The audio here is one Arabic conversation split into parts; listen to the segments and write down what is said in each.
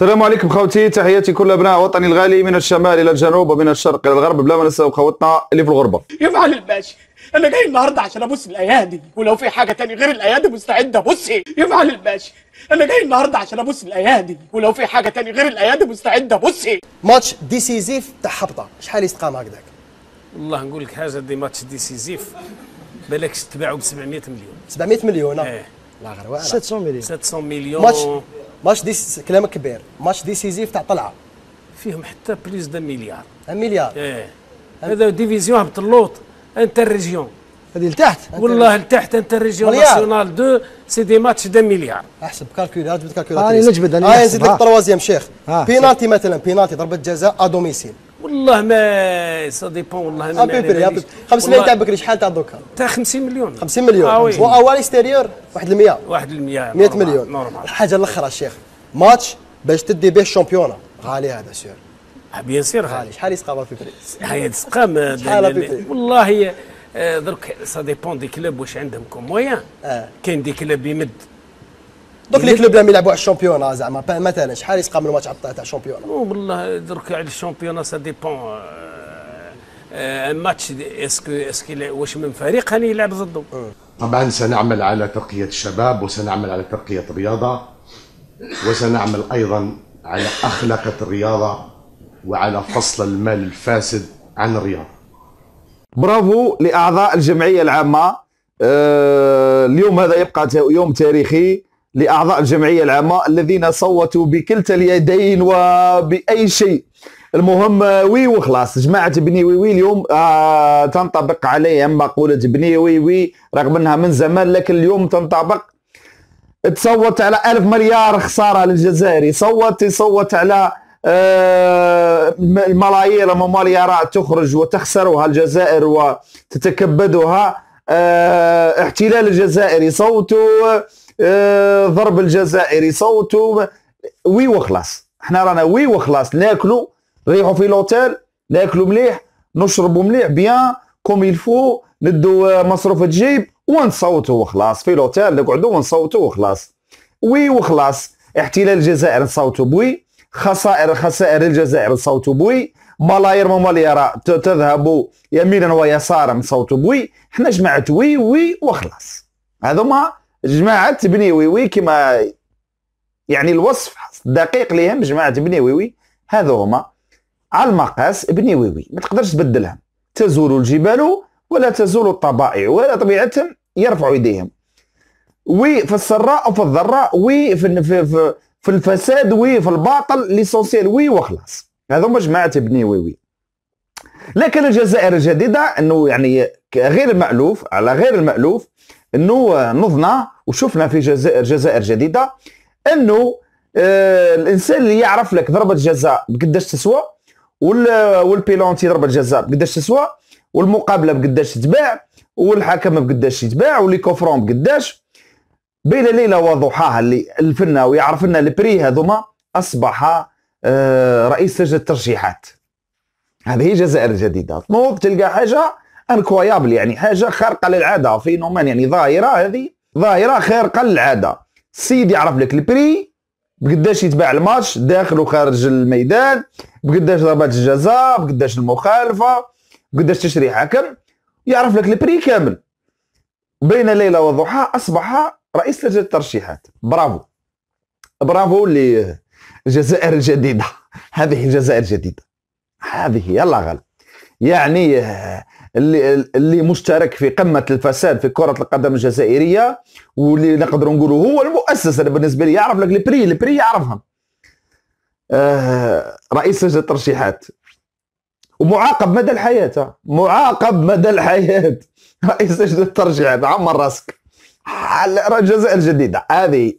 السلام عليكم خوتي تحياتي كل ابناء وطني الغالي من الشمال الى الجنوب ومن الشرق الى الغرب بلا ما نساو خوتنا اللي في الغربه يفعل الباشا انا جاي النهارده عشان ابص الايادي ولو في حاجه تاني غير الايادي مستعد ابص يفعل الباشا انا جاي النهارده عشان ابص الايادي ولو في حاجه تاني غير الايادي مستعد ابص ماتش ديسيزيف تاع هبطه شحال يستقام هكذاك والله نقول لك حاجه دي ماتش ديسيزيف بالك تباعوا ب 700 مليون 700 مليون اه لا غير 700 مليون 700 مليون ماتش ماتش ديس كلام كبير ماتش ديسيزيف تاع طلعه فيهم حتى بليز دو مليار مليار ايه هذا ديفيزيون هبط اللوط انتر ريجيون هذه لتحت والله لتحت انتر ريجيون ناسيونال دو سي دي ماتش دو مليار احسب كالكولي جبد كالكولي هاي نجبد انا نزيد لك تروازيام شيخ بينالتي مثلا بينالتي ضربه جزاء ا دوميسيل والله ما سا ديبون والله ما ابي آه، 500 تاع بكري شحال تاع دوكا تاع 50 مليون 50 مليون اه وي اكستيريور آه، واحد 100 واحد 100 100 مليون نورمال الحاجه الاخرى الشيخ ماتش باش تدي به الشامبيونه غالي هذا سير آه، بيان سير غالي شحال يسقى في بريس هي تسقى شحال والله درك سا ديبون دي كلوب واش عندهم كوم مويان كاين دي كلوب يمد دوك لي كلوب اللي يلعبوا على الشامبيون زعما مثلا شحال يسقى من الماتش تاع الشامبيون والله درك على الشامبيون سا ديبون الماتش اسكو اسكو واش من فريق هاني يلعب ضده طبعا سنعمل على ترقيه الشباب وسنعمل على ترقيه الرياضه وسنعمل ايضا على اخلاقه الرياضه وعلى فصل المال الفاسد عن الرياضه برافو لاعضاء الجمعيه العامه آه، اليوم هذا يبقى يوم تاريخي لأعضاء الجمعية العامة الذين صوتوا بكلتا اليدين وبأي شيء المهم وي وخلاص جماعة بني وي وي اليوم آه تنطبق عليهم مقولة بني وي وي رغم أنها من زمان لكن اليوم تنطبق تصوت على ألف مليار خسارة للجزائري صوت يصوت على آه الملايير المليارات تخرج وتخسرها الجزائر وتتكبدها آه احتلال الجزائري صوتوا آه، ضرب الجزائري صوته وي وخلاص حنا رانا وي وخلاص ناكلوا نريحوا في لوتيل ناكلوا مليح نشربوا مليح بيان كوم يلفو ندو مصروف تجيب ونصوتوا وخلاص في لوتيل نقعدوا ونصوتوا وخلاص وي وخلاص احتلال الجزائر نصوتوا بوي خسائر خسائر الجزائر نصوتوا بوي ملاير ملايير تذهب يمينا ويسارا صوت بوي حنا جماعه وي وي وخلاص هذوما جماعه وي كما يعني الوصف دقيق ليهم جماعه وي هذو هما على المقاس وي ما تقدرش تبدلهم تزول الجبال ولا تزول الطبائع ولا طبيعتهم يرفعوا يديهم وي في السراء وفي الضراء وي في في, في, الفساد وي في الباطل ليسونسيال وي وخلاص هذو جماعه بنيوي وي. لكن الجزائر الجديده انه يعني غير المالوف على غير المالوف انه نظنا وشفنا في جزائر جزائر جديده انه آه، الانسان اللي يعرف لك ضربه جزاء بقداش تسوى والبيلونتي ضربه جزاء بقداش تسوى والمقابله بقداش تتباع والحكم بقداش يتباع ولي كوفرون بقداش بين ليله وضحاها اللي الفنا ويعرف لنا البري هذوما اصبح آه، رئيس لجنه الترشيحات هذه هي جزائر الجديده تنوض تلقى حاجه انكويابل يعني حاجه خارقه للعاده نومان يعني ظاهره هذه ظاهره خارقه للعاده السيد يعرف لك البري بقداش يتباع الماتش داخل وخارج الميدان بقداش ضربات الجزاء بقداش المخالفه بقداش تشريح حكم يعرف لك البري كامل بين ليله وضحاها اصبح رئيس لجنه الترشيحات برافو برافو للجزائر الجديده هذه الجزائر الجديده هذه يلا غالب يعني اللي اللي مشترك في قمه الفساد في كره القدم الجزائريه واللي نقدروا نقولوا هو المؤسس انا بالنسبه لي يعرف لك البري البري يعرفهم آه رئيس لجنه الترشيحات ومعاقب مدى الحياه آه. معاقب مدى الحياه رئيس لجنه الترشيحات عمر راسك على الجزائر الجديده هذه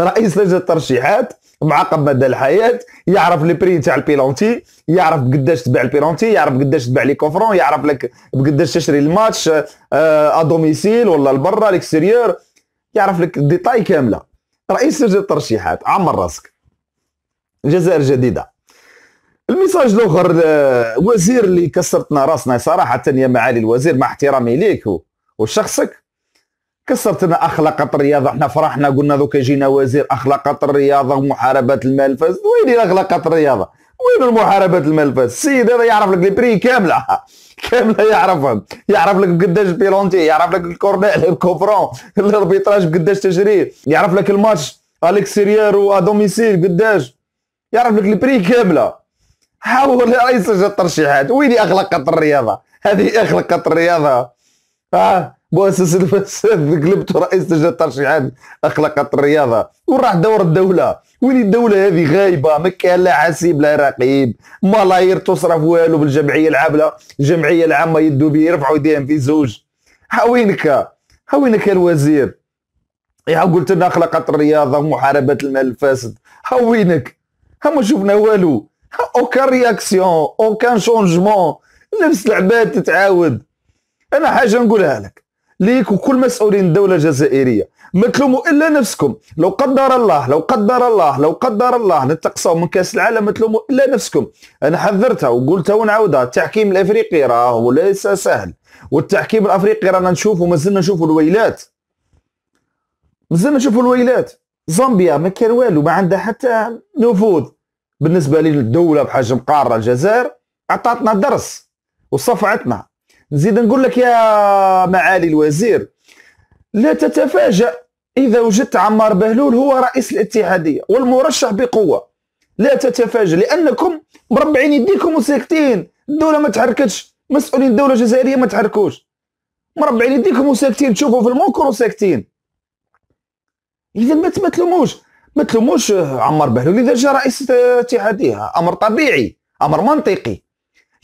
رئيس لجنه الترشيحات معقب مدى الحياه يعرف لي بري تاع البيلونتي يعرف قداش تبيع البيلونتي يعرف قداش تبيع لي كوفرون يعرف لك بقداش تشري الماتش ا آه، دوميسيل ولا لبرا ليكستيريور يعرف لك ديتاي كامله رئيس لجنه الترشيحات عمر راسك الجزائر جديده الميساج الاخر آه، وزير اللي كسرتنا راسنا صراحه يا معالي الوزير مع احترامي ليك وشخصك كسرتنا اخلاق الرياضه احنا فرحنا قلنا دوكا جينا وزير اخلاق الرياضه ومحاربه المال الفاسد وين اخلاق الرياضه وين محاربه المال الفاسد السيد هذا يعرف لك لي كامله كامله يعرفهم يعرف لك قداش بيلونتي يعرف لك الكورنيل الكوفرون الاربيتراج قداش تجري يعرف لك الماتش اليكسيريير وادوميسيل قداش يعرف لك البري كامله حاول يا رئيس الترشيحات وين اخلاق الرياضه هذه اخلاق الرياضه اه مؤسس الفساد قلبت رئيس لجنه الترشيحات اخلقت الرياضه وين راح دور الدوله وين الدوله هذه غايبه ما كان لا حسيب لا رقيب ملاير تصرف والو بالجمعيه العامله الجمعيه العامه يدوا به يرفعوا يديهم في زوج هاوينك هاوينك الوزير يا قلت لنا اخلقت الرياضه ومحاربه المال الفاسد هاوينك ها ما شفنا والو اوكان رياكسيون اوكان شونجمون نفس العباد تتعاود انا حاجه نقولها لك ليك وكل مسؤولين الدولة الجزائرية ما تلوموا إلا نفسكم لو قدر الله لو قدر الله لو قدر الله نتقصوا من كأس العالم ما تلوموا إلا نفسكم أنا حذرتها وقلتها ونعاودها التحكيم الأفريقي راهو ليس سهل والتحكيم الأفريقي رانا نشوفه مازلنا نشوفه الويلات مازلنا نشوفه الويلات زامبيا ما كان والو ما عندها حتى نفوذ بالنسبة للدولة بحجم قارة الجزائر عطاتنا درس وصفعتنا نزيد نقول لك يا معالي الوزير لا تتفاجأ إذا وجدت عمار بهلول هو رئيس الاتحادية والمرشح بقوة لا تتفاجأ لأنكم مربعين يديكم وساكتين الدولة ما تحركتش مسؤولين الدولة الجزائرية ما تحركوش مربعين يديكم وساكتين تشوفوا في المنكر وساكتين إذا ما تلوموش ما تلوموش عمار بهلول إذا جاء رئيس الاتحادية أمر طبيعي أمر منطقي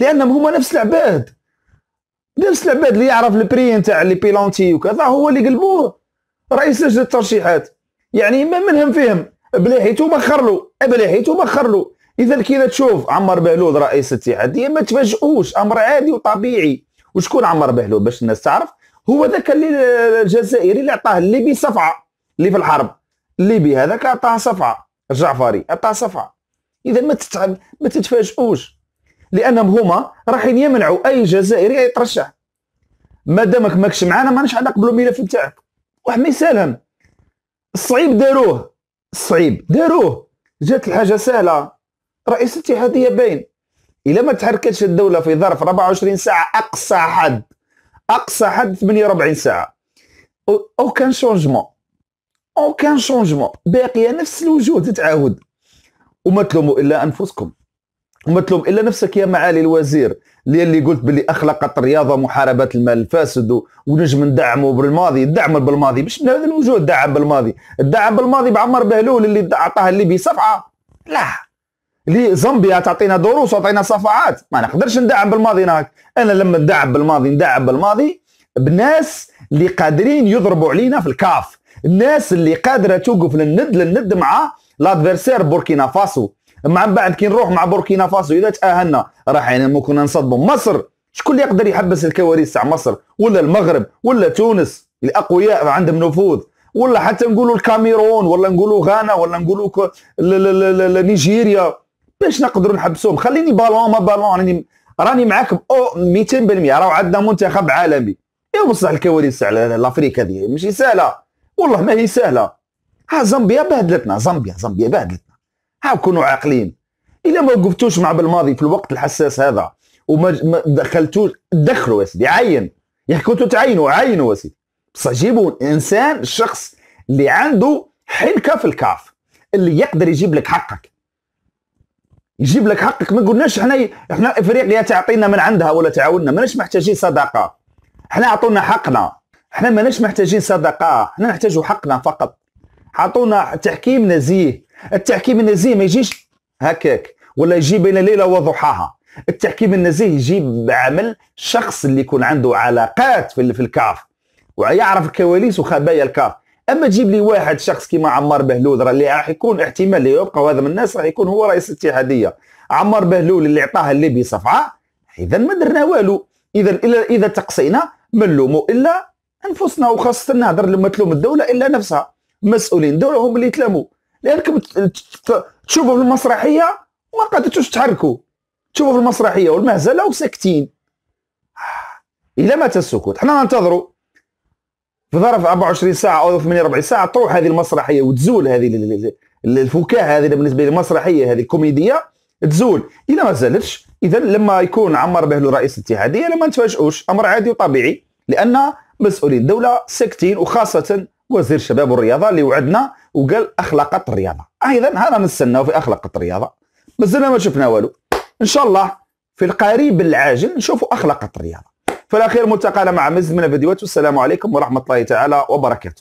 لأنهم هما نفس العباد دابس العباد اللي يعرف البري نتاع لي بيلونتي وكذا هو اللي قلبوه رئيس لجنه الترشيحات يعني ما منهم فيهم بلا حيتو بخر له بلا حيتو بخر له اذا كي تشوف عمر بهلول رئيس الاتحاديه ما تفاجئوش امر عادي وطبيعي وشكون عمر بهلول باش الناس تعرف هو ذاك اللي الجزائري اللي عطاه الليبي صفعه اللي في الحرب الليبي هذاك عطاه صفعه الجعفري عطاه صفعه اذا ما تتعب ما تتفاجئوش لانهم هما رايحين يمنعوا اي جزائري يترشح ما دامك ماكش معانا ماناش غنقبلوا الملف تاعك واحد ما يسالهم الصعيب داروه الصعيب داروه جات الحاجه سهله رئيس الاتحاديه باين الا ما تحركتش الدوله في ظرف 24 ساعه اقصى حد اقصى حد 48 ساعه او كان شونجمون او كان شونجمون باقيه نفس الوجوه تتعاود وما تلوموا الا انفسكم ومطلوب الا نفسك يا معالي الوزير اللي, اللي قلت باللي اخلقت الرياضه محاربه المال الفاسد ونجم ندعمه بالماضي دعم بالماضي مش من هذا الوجود دعم بالماضي الدعم بالماضي بعمر بهلول اللي اعطاه الليبي صفعه لا لي زامبيا تعطينا دروس وتعطينا صفعات ما نقدرش ندعم بالماضي هناك انا لما ندعم بالماضي ندعم بالماضي بناس اللي قادرين يضربوا علينا في الكاف الناس اللي قادره توقف للند للند مع لادفيرسير بوركينا فاسو مع بعد كي نروح مع بوركينا فاسو اذا تاهلنا راح يعني كنا نصدموا مصر شكون اللي يقدر يحبس الكواليس تاع مصر ولا المغرب ولا تونس الاقوياء عندهم نفوذ ولا حتى نقولوا الكاميرون ولا نقولوا غانا ولا نقولوا نيجيريا باش نقدروا نحبسوهم خليني بالون ما بالون راني راني معاك او 200% راه عندنا منتخب عالمي يا بصح الكواليس تاع الافريك هذه ماشي سهله والله ما هي سهله ها زامبيا بهدلتنا زامبيا زامبيا بهدلتنا ها كونوا عاقلين الا ما وقفتوش مع بالماضي في الوقت الحساس هذا وما دخلتوش دخلوا يا سيدي عين يا كنتوا تعينوا عينوا يا سيدي بصح جيبوا انسان شخص اللي عنده حنكه في الكاف اللي يقدر يجيب لك حقك يجيب لك حقك ما قلناش احنا احنا افريقيا تعطينا من عندها ولا تعاوننا ماناش محتاجين صدقه احنا عطونا حقنا احنا ماناش محتاجين صدقه احنا نحتاجوا حقنا فقط عطونا تحكيم نزيه التحكيم النزيه ما يجيش هكاك ولا يجي بين ليله وضحاها التحكيم النزيه يجي بعمل شخص اللي يكون عنده علاقات في الكاف ويعرف الكواليس وخبايا الكاف اما تجيب لي واحد شخص كيما عمار بهلول راه اللي راح يكون احتمال يبقى هذا من الناس راح يكون هو رئيس الاتحاديه عمار بهلول اللي عطاها الليبي صفعه اذا ما درنا والو اذا اذا تقصينا ما لومو الا انفسنا وخاصه نهضر لما تلوم الدوله الا نفسها مسؤولين الدوله هم اللي تلاموا لانكم تشوفوا في المسرحيه ما قدرتوش تحركوا تشوفوا في المسرحيه والمهزله وساكتين آه، الى متى السكوت حنا ننتظروا في ظرف 24 ساعه او 48 ساعه تروح هذه المسرحيه وتزول هذه الفكاهه هذه بالنسبه للمسرحيه هذه الكوميديه تزول الى ما زالتش اذا لما يكون عمر بهلو رئيس الاتحاديه لما نتفاجئوش امر عادي وطبيعي لان مسؤولين الدوله ساكتين وخاصه وزير الشباب والرياضه اللي وعدنا وقال اخلقت الرياضه ايضا آه، هذا نستناو في اخلقت الرياضه مازلنا ما شفنا والو ان شاء الله في القريب العاجل نشوفوا اخلقت الرياضه فالاخير ملتقانا مع مزيد من الفيديوهات والسلام عليكم ورحمه الله تعالى وبركاته